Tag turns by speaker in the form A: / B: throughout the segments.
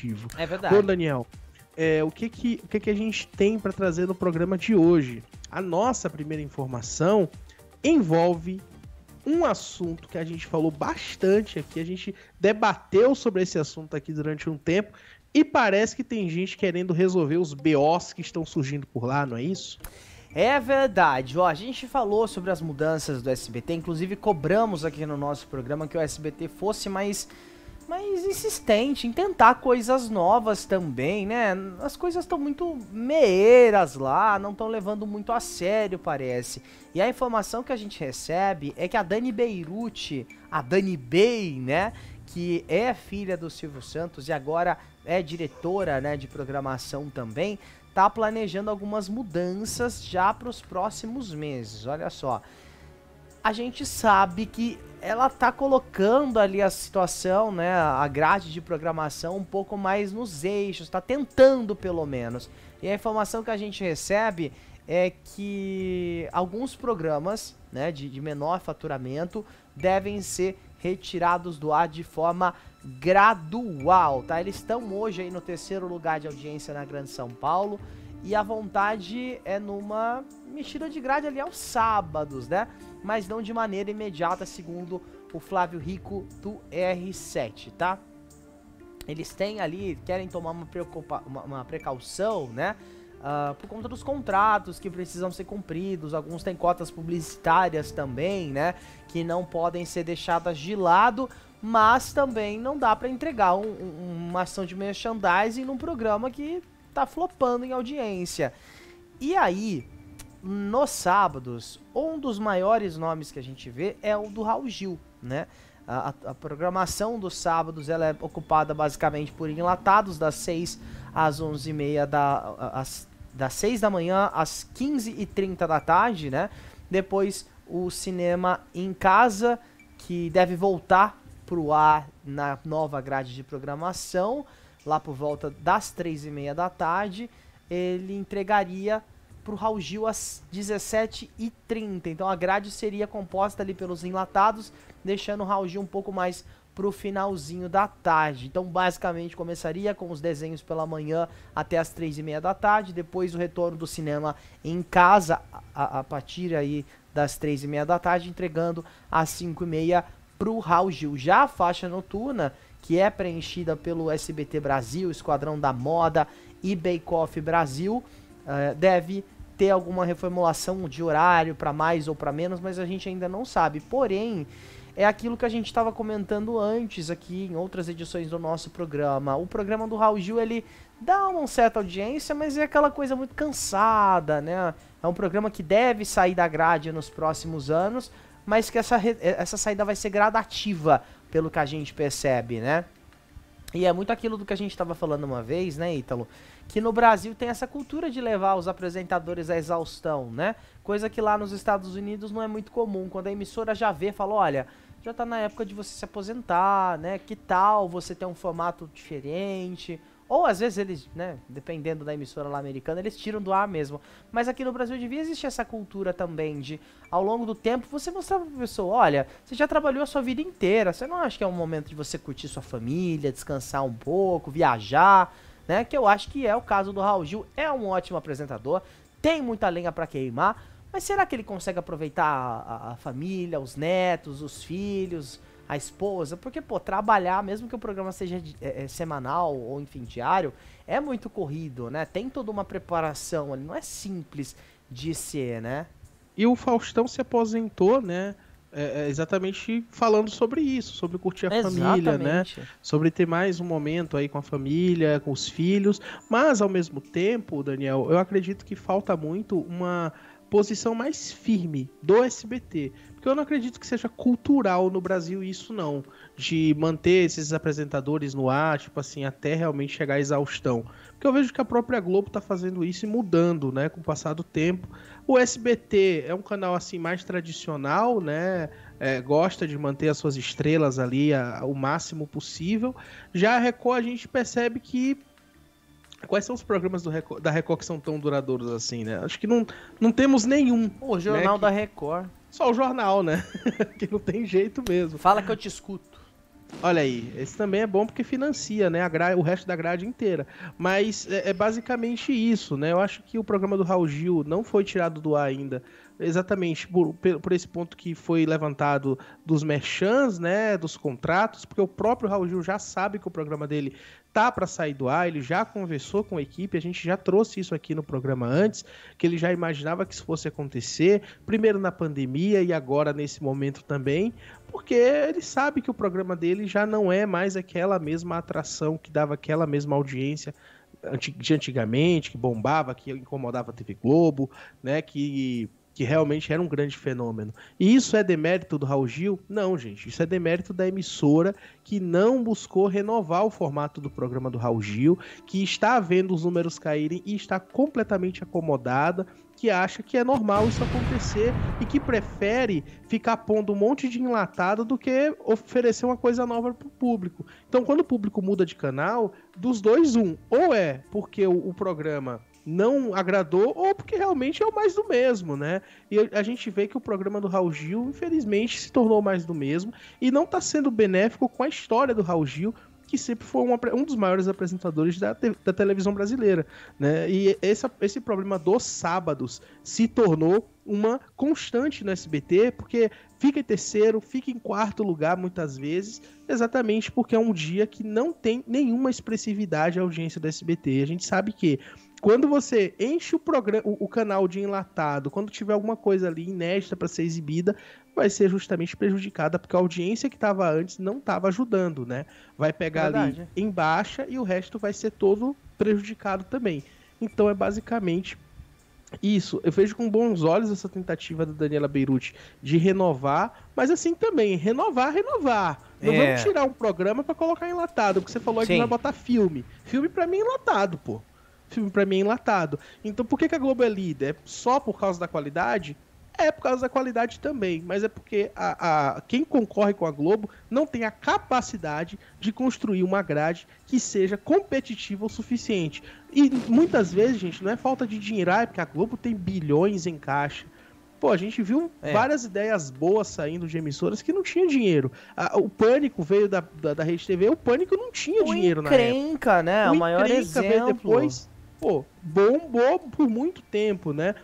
A: positivo. É verdade. Ô, Daniel, é, o, que, que, o que, que a gente tem para trazer no programa de hoje? A nossa primeira informação envolve um assunto que a gente falou bastante aqui, a gente debateu sobre esse assunto aqui durante um tempo
B: e parece que tem gente querendo resolver os BOs que estão surgindo por lá, não é isso? É verdade, ó, a gente falou sobre as mudanças do SBT, inclusive cobramos aqui no nosso programa que o SBT fosse mais mas insistente em tentar coisas novas também, né? As coisas estão muito meeiras lá, não estão levando muito a sério, parece. E a informação que a gente recebe é que a Dani Beirute, a Dani Bey, né? Que é filha do Silvio Santos e agora é diretora né, de programação também, tá planejando algumas mudanças já para os próximos meses. Olha só a gente sabe que ela tá colocando ali a situação, né, a grade de programação um pouco mais nos eixos, tá tentando pelo menos. E a informação que a gente recebe é que alguns programas, né, de, de menor faturamento devem ser retirados do ar de forma gradual, tá? Eles estão hoje aí no terceiro lugar de audiência na Grande São Paulo e a vontade é numa mexida de grade ali aos sábados, né? mas não de maneira imediata, segundo o Flávio Rico do R7, tá? Eles têm ali, querem tomar uma, uma, uma precaução, né? Uh, por conta dos contratos que precisam ser cumpridos, alguns têm cotas publicitárias também, né? Que não podem ser deixadas de lado, mas também não dá para entregar um, um, uma ação de merchandising num programa que tá flopando em audiência. E aí, nos sábados, um dos maiores nomes que a gente vê é o do Raul Gil, né? A, a, programação dos sábados ela é ocupada basicamente por enlatados das 6 às 11 e meia da, das 6 da manhã às 15 e 30 da tarde, né? Depois o cinema em casa, que deve voltar pro ar na nova grade de programação, lá por volta das 3 e meia da tarde, ele entregaria para o Raul Gil às 17h30. Então a grade seria composta ali pelos enlatados, deixando o Raul Gil um pouco mais para o finalzinho da tarde. Então, basicamente, começaria com os desenhos pela manhã até as três e meia da tarde, depois o retorno do cinema em casa a, a partir aí das três e meia da tarde, entregando às cinco e meia para o Raul Gil. Já a faixa noturna, que é preenchida pelo SBT Brasil, Esquadrão da Moda e Bake Off Brasil, eh, deve ter alguma reformulação de horário para mais ou para menos, mas a gente ainda não sabe. Porém, é aquilo que a gente estava comentando antes aqui em outras edições do nosso programa. O programa do Raul Gil, ele dá uma certa audiência, mas é aquela coisa muito cansada, né? É um programa que deve sair da grade nos próximos anos, mas que essa, essa saída vai ser gradativa, pelo que a gente percebe, né? E é muito aquilo do que a gente estava falando uma vez, né, Ítalo? que no Brasil tem essa cultura de levar os apresentadores à exaustão, né? Coisa que lá nos Estados Unidos não é muito comum. Quando a emissora já vê, fala, olha, já está na época de você se aposentar, né? Que tal você ter um formato diferente? Ou às vezes eles, né, dependendo da emissora lá americana, eles tiram do ar mesmo. Mas aqui no Brasil devia existir essa cultura também de, ao longo do tempo, você mostrar pra pessoa, olha, você já trabalhou a sua vida inteira, você não acha que é um momento de você curtir sua família, descansar um pouco, viajar? né? Que eu acho que é o caso do Raul Gil, é um ótimo apresentador, tem muita lenha para queimar, mas será que ele consegue aproveitar a, a, a, família, os netos, os filhos, a esposa? Porque, pô, trabalhar, mesmo que o programa seja é, é, semanal ou, enfim, diário, é muito corrido, né? Tem toda uma preparação, não é simples de ser, né? E o Faustão se aposentou, né? É, é, exatamente
A: falando sobre isso, sobre curtir a família, né? Sobre ter mais um momento aí com a família, com os filhos. Mas ao mesmo tempo, Daniel, eu acredito que falta muito uma posição mais firme do SBT. Porque eu não acredito que seja cultural no Brasil isso, não. De manter esses apresentadores no ar, tipo assim, até realmente chegar à exaustão. Porque eu vejo que a própria Globo tá fazendo isso e mudando, né, com o passar do tempo. O SBT é um canal, assim, mais tradicional, né, é, gosta de manter as suas estrelas ali a, a, o máximo possível. Já a Record, a gente percebe que Quais são os programas Record, da Record que são tão duradouros assim, né? Acho que não, não temos nenhum. O Jornal né, que... da Record. Só o jornal, né? que não tem jeito mesmo. Fala que eu te escuto. Olha aí, esse também é bom porque financia, né, gra... o resto da grade inteira. Mas é, é, basicamente isso, né? Eu acho que o programa do Raul Gil não foi tirado do ar ainda, exatamente por, por esse ponto que foi levantado dos merchans, né, dos contratos, porque o próprio Raul Gil já sabe que o programa dele tá para sair do ar, ele já conversou com a equipe, a gente já trouxe isso aqui no programa antes, que ele já imaginava que isso fosse acontecer, primeiro na pandemia e agora nesse momento também, porque ele sabe que o programa dele já não é mais aquela mesma atração que dava aquela mesma audiência de antigamente, que bombava, que incomodava a TV Globo, né, que que realmente era um grande fenômeno. E isso é demérito do Raul Gil? Não, gente. Isso é demérito da emissora que não buscou renovar o formato do programa do Raul Gil, que está vendo os números caírem e está completamente acomodada, que acha que é normal isso acontecer e que prefere ficar pondo um monte de enlatado do que oferecer uma coisa nova para o público. Então, quando o público muda de canal, dos dois, um. Ou é porque o, o programa não agradou ou porque realmente é o mais do mesmo, né? E a gente vê que o programa do Raul Gil, infelizmente, se tornou mais do mesmo e não está sendo benéfico com a história do Raul Gil, que sempre foi uma, um dos maiores apresentadores da, te, da televisão brasileira, né? E essa, esse problema dos sábados se tornou uma constante no SBT, porque fica em terceiro, fica em quarto lugar muitas vezes, exatamente porque é um dia que não tem nenhuma expressividade à audiência do SBT. A gente sabe que quando você enche o programa, o, o canal de enlatado, quando tiver alguma coisa ali inédita para ser exibida, vai ser justamente prejudicada porque a audiência que estava antes não estava ajudando, né? Vai pegar Verdade. ali em baixa e o resto vai ser todo prejudicado também. Então é basicamente isso, eu vejo com bons olhos essa tentativa da Daniela Beirute de renovar, mas assim também, renovar, renovar. Não é. vamos tirar um programa para colocar enlatado, porque você falou Sim. que vai botar filme. Filme para mim é enlatado, pô filme para mim é enlatado. Então por que, que a Globo é líder? É só por causa da qualidade? É por causa da qualidade também, mas é porque a, a, quem concorre com a Globo não tem a capacidade de construir uma grade que seja competitiva o suficiente. E muitas vezes, gente, não é falta de dinheiro, ah, é porque a Globo tem bilhões em caixa. Pô, a gente viu é. várias ideias boas saindo de emissoras que não tinha dinheiro. A, o Pânico veio da, da, da Rede TV, o Pânico não tinha o dinheiro encrenca,
B: na né? época. Né? O, o maior exemplo. veio depois
A: pô, bombou por muito tempo, né?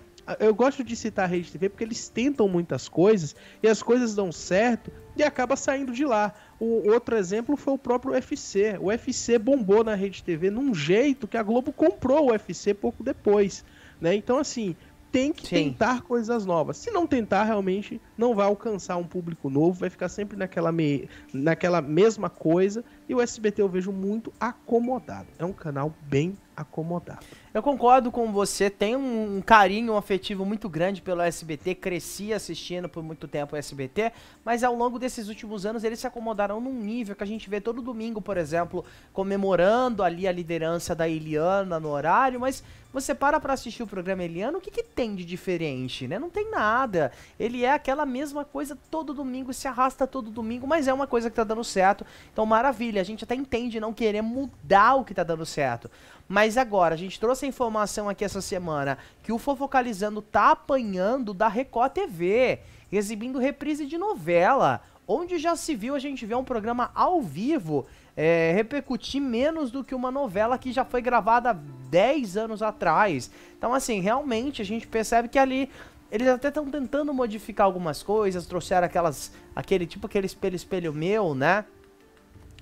A: Eu gosto de citar a Rede TV porque eles tentam muitas coisas e as coisas dão certo e acaba saindo de lá. O outro exemplo foi o próprio UFC. O UFC bombou na Rede TV num jeito que a Globo comprou o UFC pouco depois, né? Então assim, tem que Sim. tentar coisas novas. Se não tentar, realmente não vai alcançar um público novo, vai ficar sempre naquela, me... naquela mesma coisa e o SBT eu vejo muito acomodado. É
B: um canal bem acomodado. Eu concordo com você, tem um carinho um afetivo muito grande pelo SBT, cresci assistindo por muito tempo o SBT, mas ao longo desses últimos anos eles se acomodaram num nível que a gente vê todo domingo, por exemplo, comemorando ali a liderança da Eliana no horário, mas você para para assistir o programa Eliana, o que, que tem de diferente, né? Não tem nada. Ele é aquela mesma coisa todo domingo, se arrasta todo domingo, mas é uma coisa que tá dando certo. Então maravilha a gente até entende não querer mudar o que tá dando certo. Mas agora, a gente trouxe a informação aqui essa semana que o Fofocalizando tá apanhando da Record TV, exibindo reprise de novela. Onde já se viu a gente ver um programa ao vivo é, repercutir menos do que uma novela que já foi gravada 10 anos atrás. Então, assim, realmente a gente percebe que ali eles até estão tentando modificar algumas coisas, trouxeram aquelas, aquele tipo aquele espelho espelho meu, né?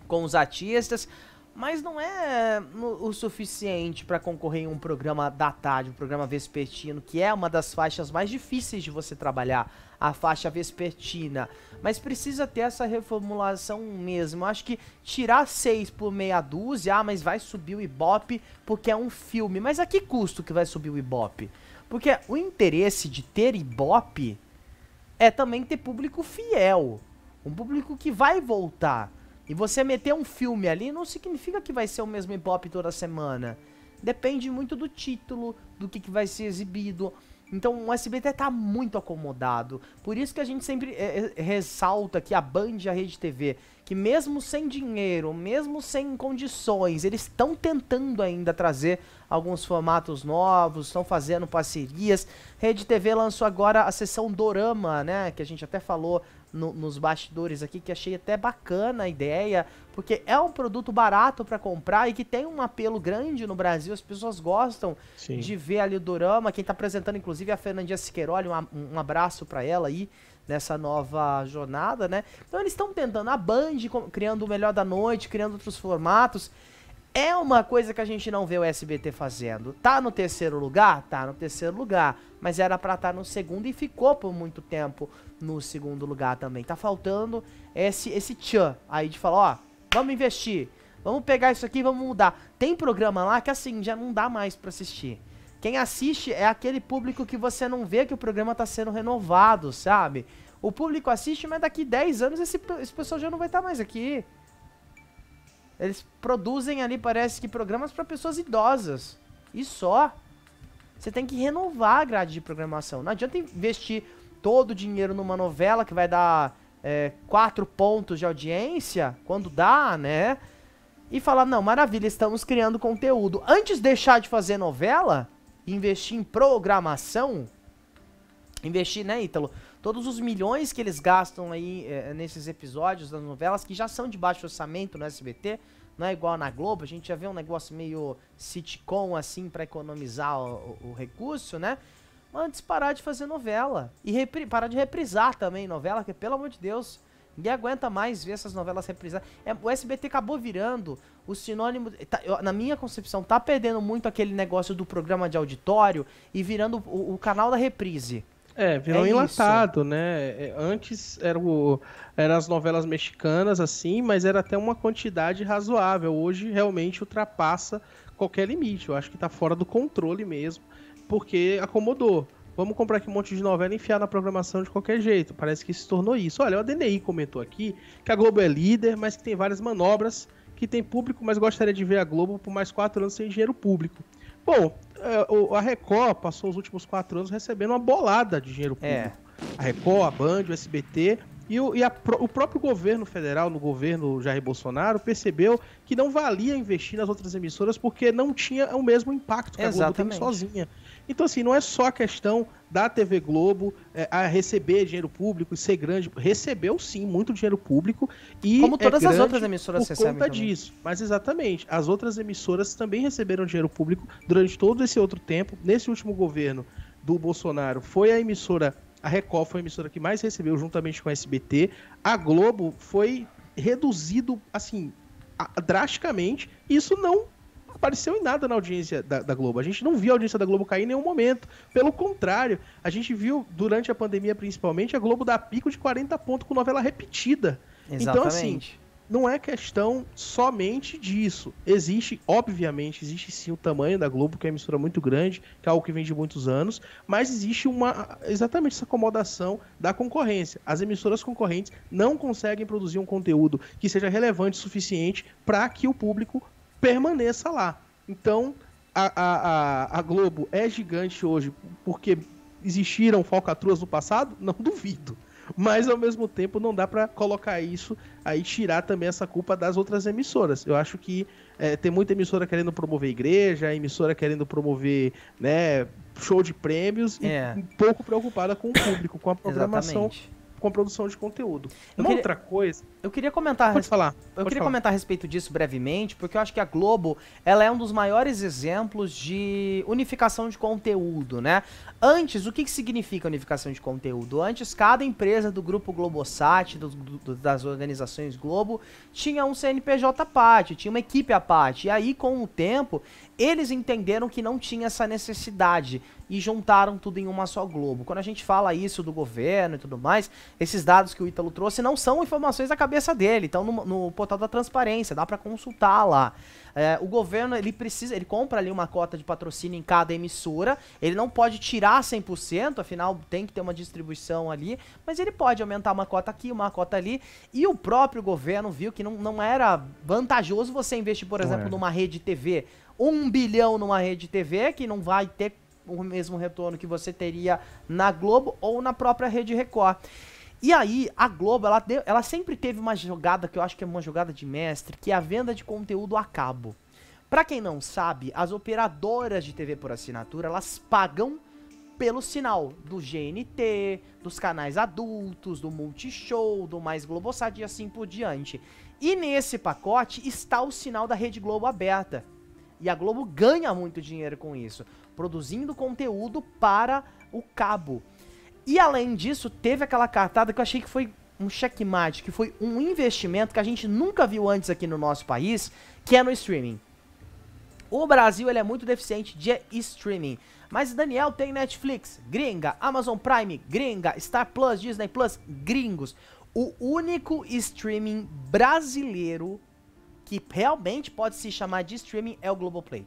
B: com os artistas, mas não é o suficiente para concorrer em um programa da tarde, um programa vespertino, que é uma das faixas mais difíceis de você trabalhar, a faixa vespertina. Mas precisa ter essa reformulação mesmo. Eu acho que tirar seis por meia dúzia, ah, mas vai subir o Ibope porque é um filme. Mas a que custo que vai subir o Ibope? Porque o interesse de ter Ibope é também ter público fiel, um público que vai voltar. E você meter um filme ali não significa que vai ser o mesmo hip hop toda semana. Depende muito do título, do que, que vai ser exibido. Então o SBT tá muito acomodado. Por isso que a gente sempre é, ressalta que a Band e a Rede TV, que mesmo sem dinheiro, mesmo sem condições, eles estão tentando ainda trazer alguns formatos novos, estão fazendo parcerias. Rede TV lançou agora a sessão Dorama, né? Que a gente até falou no, nos bastidores aqui, que achei até bacana a ideia, porque é um produto barato para comprar e que tem um apelo grande no Brasil, as pessoas gostam Sim. de ver ali o Dorama, quem está apresentando inclusive é a Fernandinha Siqueiroli, um, um abraço para ela aí, nessa nova jornada, né? Então eles estão tentando, a Band criando o Melhor da Noite, criando outros formatos, é uma coisa que a gente não vê o SBT fazendo. Tá no terceiro lugar? Tá no terceiro lugar. Mas era pra estar tá no segundo e ficou por muito tempo no segundo lugar também. Tá faltando esse, esse tchan aí de falar, ó, vamos investir. Vamos pegar isso aqui vamos mudar. Tem programa lá que assim, já não dá mais pra assistir. Quem assiste é aquele público que você não vê que o programa tá sendo renovado, sabe? O público assiste, mas daqui 10 anos esse, esse pessoal já não vai estar tá mais aqui. Eles produzem ali, parece que programas para pessoas idosas. E só. Você tem que renovar a grade de programação. Não adianta investir todo o dinheiro numa novela que vai dar é, quatro pontos de audiência, quando dá, né? E falar, não, maravilha, estamos criando conteúdo. Antes de deixar de fazer novela, investir em programação, investir, né, Ítalo? todos os milhões que eles gastam aí é, nesses episódios das novelas, que já são de baixo orçamento no SBT, não é igual na Globo, a gente já vê um negócio meio sitcom assim para economizar o, o, o, recurso, né? Antes parar de fazer novela e parar de reprisar também novela, que pelo amor de Deus, ninguém aguenta mais ver essas novelas reprisadas. É, o SBT acabou virando o sinônimo, tá, eu, na minha concepção, tá perdendo muito aquele negócio do programa de auditório e virando o, o canal da reprise.
A: É, virou é enlatado, isso. né? É, antes era eram as novelas mexicanas, assim, mas era até uma quantidade razoável. Hoje realmente ultrapassa qualquer limite. Eu acho que tá fora do controle mesmo, porque acomodou. Vamos comprar aqui um monte de novela e enfiar na programação de qualquer jeito. Parece que se tornou isso. Olha, o DNI comentou aqui que a Globo é líder, mas que tem várias manobras, que tem público, mas gostaria de ver a Globo por mais quatro anos sem dinheiro público. Bom, é, a Record passou os últimos quatro anos recebendo uma bolada de dinheiro público. É. A Record, a Band, o SBT, e, o, e a, o próprio governo federal, no governo Jair Bolsonaro, percebeu que não valia investir nas outras emissoras porque não tinha o mesmo impacto que Exatamente. a Globo tem sozinha. Então, assim, não é só a questão da TV Globo é, a receber dinheiro público e ser grande. Recebeu, sim, muito dinheiro público. e Como é todas é as outras emissoras por conta também. disso. Mas, exatamente, as outras emissoras também receberam dinheiro público durante todo esse outro tempo. Nesse último governo do Bolsonaro, foi a emissora a Record foi a emissora que mais recebeu, juntamente com a SBT. A Globo foi reduzido, assim, drasticamente. Isso não apareceu em nada na audiência da, da, Globo. A gente não viu a audiência da Globo cair em nenhum momento. Pelo contrário, a gente viu durante a pandemia, principalmente, a Globo dar pico de 40 pontos com novela repetida. Exatamente. Então, assim, não é questão somente disso. Existe, obviamente, existe sim o tamanho da Globo, que é uma emissora muito grande, que é algo que vem de muitos anos, mas existe uma exatamente essa acomodação da concorrência. As emissoras concorrentes não conseguem produzir um conteúdo que seja relevante o suficiente para que o público permaneça lá. Então, a, a, a Globo é gigante hoje porque existiram falcatruas no passado? Não duvido. Mas ao mesmo tempo não dá para colocar isso aí tirar também essa culpa das outras emissoras. Eu acho que é, tem muita emissora querendo promover igreja, emissora querendo promover, né, show de prêmios é. e
B: pouco preocupada com o público, com a programação Exatamente com a produção de conteúdo. Eu queria, outra coisa. Eu queria comentar. Pode falar. Pode eu queria falar. comentar a respeito disso brevemente, porque eu acho que a Globo ela é um dos maiores exemplos de unificação de conteúdo, né? Antes, o que, que significa unificação de conteúdo? Antes, cada empresa do grupo Globosat, do, do, das organizações Globo, tinha um CNPJ à parte, tinha uma equipe à parte. E aí, com o tempo, eles entenderam que não tinha essa necessidade e juntaram tudo em uma só Globo. Quando a gente fala isso do governo e tudo mais, esses dados que o Ítalo trouxe não são informações da cabeça dele, estão no, no portal da transparência, dá para consultar lá. É, o governo ele precisa, ele compra ali uma cota de patrocínio em cada emissora, ele não pode tirar 100%, afinal tem que ter uma distribuição ali, mas ele pode aumentar uma cota aqui, uma cota ali, e o próprio governo viu que não, não era vantajoso você investir, por exemplo, é. numa rede TV, um bilhão numa rede TV que não vai ter o mesmo retorno que você teria na Globo ou na própria Rede Record. E aí, a Globo, ela, deu, ela sempre teve uma jogada que eu acho que é uma jogada de mestre, que é a venda de conteúdo a cabo. Para quem não sabe, as operadoras de TV por assinatura, elas pagam pelo sinal do GNT, dos canais adultos, do Multishow, do Mais Globosat e assim por diante. E nesse pacote está o sinal da Rede Globo aberta. E a Globo ganha muito dinheiro com isso, produzindo conteúdo para o cabo. E além disso, teve aquela cartada que eu achei que foi um checkmate, que foi um investimento que a gente nunca viu antes aqui no nosso país, que é no streaming. O Brasil ele é muito deficiente de streaming. Mas Daniel tem Netflix, gringa, Amazon Prime, gringa, Star Plus, Disney Plus, gringos. O único streaming brasileiro que realmente pode se chamar de streaming é o Globoplay.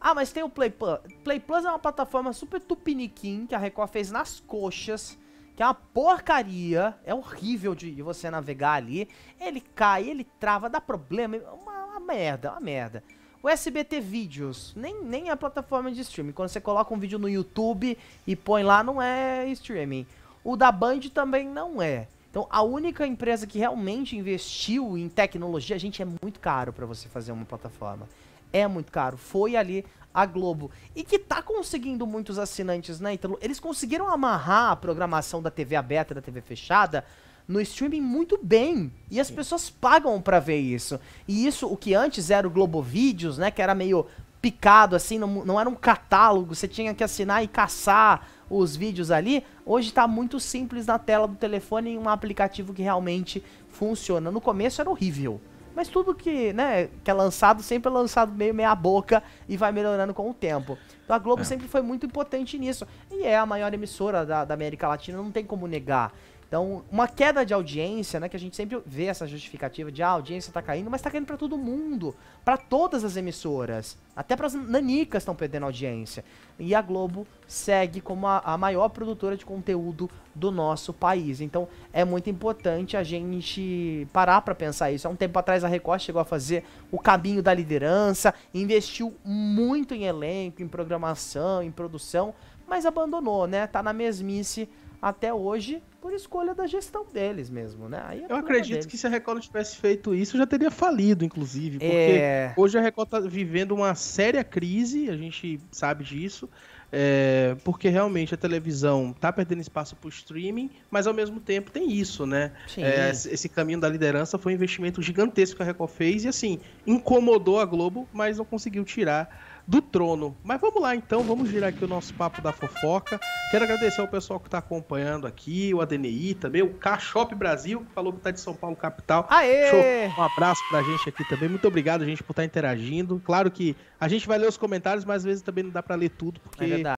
B: Ah, mas tem o Play Plus. Play Plus é uma plataforma super tupiniquim que a Record fez nas coxas. Que é uma porcaria. É horrível de, você navegar ali. Ele cai, ele trava, dá problema. É uma, uma merda, uma merda. O SBT Vídeos, nem, nem é a plataforma de streaming. Quando você coloca um vídeo no YouTube e põe lá, não é streaming. O da Band também não é. Então, a única empresa que realmente investiu em tecnologia, gente, é muito caro para você fazer uma plataforma é muito caro. Foi ali a Globo. E que tá conseguindo muitos assinantes, né, Então Eles conseguiram amarrar a programação da TV aberta da TV fechada no streaming muito bem. E as Sim. pessoas pagam para ver isso. E isso, o que antes era o Globo Vídeos, né? Que era meio picado, assim, não, não era um catálogo. Você tinha que assinar e caçar os vídeos ali. Hoje tá muito simples na tela do telefone em um aplicativo que realmente funciona. No começo era horrível. Mas tudo que, né, que é lançado sempre é lançado meio meia boca e vai melhorando com o tempo. Então a Globo é. sempre foi muito importante nisso. E é a maior emissora da, da América Latina, não tem como negar. Então, uma queda de audiência, né, que a gente sempre vê essa justificativa de ah, a audiência está caindo, mas está caindo para todo mundo, para todas as emissoras, até para as nanicas estão perdendo audiência. E a Globo segue como a, a, maior produtora de conteúdo do nosso país. Então, é muito importante a gente parar para pensar isso. Há um tempo atrás a Record chegou a fazer o caminho da liderança, investiu muito em elenco, em programação, em produção, mas abandonou, né? Tá na mesmice até hoje por escolha da gestão deles mesmo, né? É eu acredito deles. que
A: se a Record tivesse feito isso, já teria falido, inclusive, porque é... hoje a Record está vivendo uma séria crise, a gente sabe disso, é, porque realmente a televisão está perdendo espaço para o streaming, mas ao mesmo tempo tem isso, né? É, esse caminho da liderança foi um investimento gigantesco que a Record fez e assim incomodou a Globo, mas não conseguiu tirar do trono. Mas vamos lá então, vamos girar aqui o nosso papo da fofoca. Quero agradecer ao pessoal que está acompanhando aqui, o ADNI também, o K-Shop Brasil, que falou que está de São Paulo capital. Aê! Show. Um abraço para a gente aqui também. Muito obrigado, gente, por estar tá interagindo. Claro que a gente vai ler os comentários, mas às vezes também não dá para ler tudo, porque é